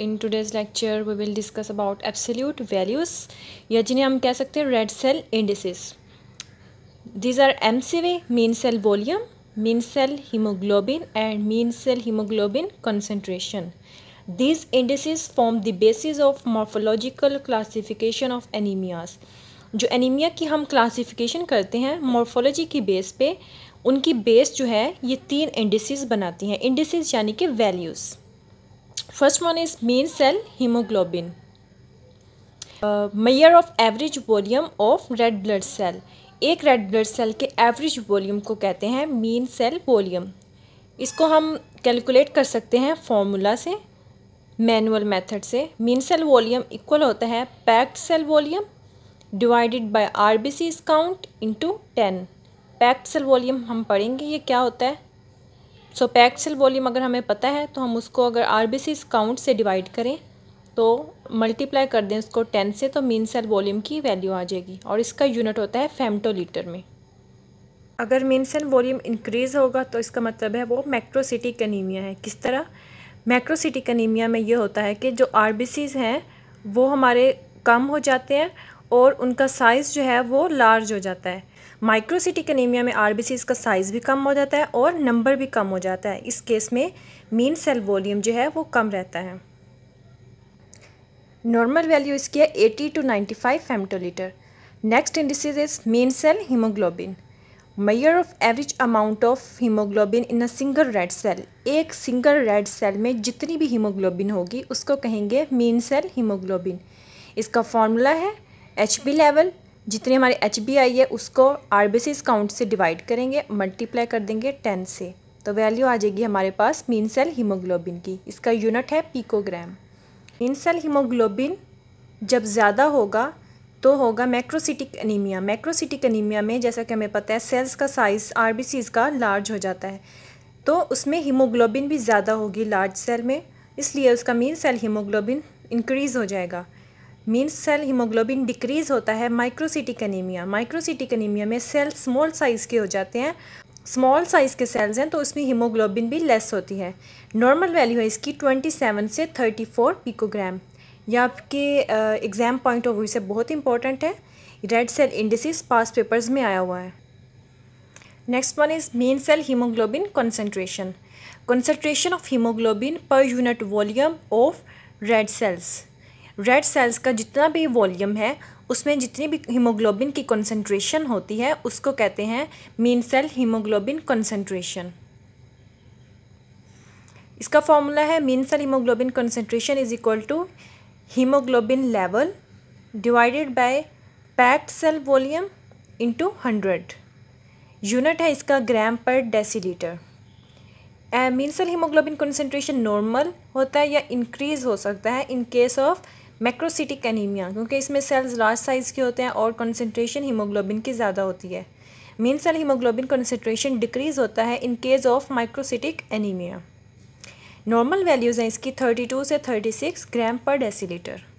In today's lecture we will discuss about absolute values या जिन्हें हम कह सकते हैं red cell indices these are M C V mean cell volume mean cell haemoglobin and mean cell haemoglobin concentration these indices form the basis of morphological classification of anaemias जो anaemia की हम classification करते हैं morphology की base पे उनकी base जो है ये तीन इंडिसेस बनाती हैं इंडिसेस यानी कि values First one is mean cell hemoglobin. Uh, measure of average volume of red blood cell. एक रेड ब्लड सेल के एवरेज वॉल्यूम को कहते हैं मीन सेल वॉल्यूम इसको हम कैलकुलेट कर सकते हैं फॉर्मूला से मैनुअल मेथड से मीन सेल वॉल्यूम इक्वल होता है packed cell volume divided by R B C count into ten packed cell volume हम पढ़ेंगे ये क्या होता है सो पैक्सल वॉल्यूम अगर हमें पता है तो हम उसको अगर आर बी सी काउंट से डिवाइड करें तो मल्टीप्लाई कर दें उसको टेन से तो मीन सेल वॉल्यूम की वैल्यू आ जाएगी और इसका यूनिट होता है फेमटोलीटर में अगर मीन सेल वॉल्यूम इंक्रीज़ होगा तो इसका मतलब है वो मैक्रोसिटिक अनीमिया है किस तरह मैक्रोसिटिक अनीमिया में ये होता है कि जो आर हैं वो हमारे कम हो जाते हैं और उनका साइज़ जो है वो लार्ज हो जाता है माइक्रोसिटिक एनीमिया में आर का साइज़ भी कम हो जाता है और नंबर भी कम हो जाता है इस केस में मीन सेल वॉल्यूम जो है वो कम रहता है नॉर्मल वैल्यू इसकी है eighty two five femtolitre next indices is mean cell haemoglobin measure of average amount of haemoglobin in a single red cell एक सिंगल रेड सेल में जितनी भी हीमोग्लोबिन होगी उसको कहेंगे मेन सेल हीमोग्लोबिन इसका फॉर्मूला है एच लेवल जितनी हमारी एच आई है उसको आर बी काउंट से डिवाइड करेंगे मल्टीप्लाई कर देंगे टेन से तो वैल्यू आ जाएगी हमारे पास मीन सेल हीमोग्लोबिन की इसका यूनिट है पीकोग्राम मीन सेल हीमोग्लोबिन जब ज़्यादा होगा तो होगा मैक्रोसिटिक अनीमिया मैक्रोसिटिक अनीमिया में जैसा कि हमें पता है सेल्स का साइज़ आर का लार्ज हो जाता है तो उसमें हीमोग्लोबिन भी ज़्यादा होगी लार्ज सेल में इसलिए उसका मीन सेल हीमोग्लोबिन इंक्रीज़ हो जाएगा मीन सेल हीमोग्लोबिन डिक्रीज होता है माइक्रोसिटिक एनीमिया माइक्रोसिटिक एनीमिया में सेल स्मॉल साइज़ के हो जाते हैं स्मॉल साइज़ के सेल्स हैं तो उसमें हीमोग्लोबिन भी लेस होती है नॉर्मल वैल्यू है इसकी 27 से 34 पिकोग्राम यह आपके एग्ज़ाम पॉइंट ऑफ व्यू से बहुत इंपॉर्टेंट है red cell indices past papers में आया हुआ है next one is mean cell haemoglobin concentration concentration of haemoglobin per unit volume of red cells red cells का जितना भी वॉल्यूम है उसमें जितनी भी हीमोग्लोबिन की कंसंट्रेशन होती है उसको कहते हैं मीन सेल हीमोग्लोबिन कंसंट्रेशन इसका फॉर्मूला है mean cell haemoglobin concentration is equal to haemoglobin level divided by packed cell volume into hundred unit है इसका gram per decilitre mean cell haemoglobin concentration normal होता है या इंक्रीज हो सकता है in case of macrocytic anaemia क्योंकि इसमें सेल्स लार्ज साइज़ के होते हैं और कंसनट्रेशन हीमोग्लोबिन की ज़्यादा होती है mean cell haemoglobin concentration decrease होता है in case of microcytic anaemia normal values हैं इसकी थर्टी टू से thirty six gram per decilitre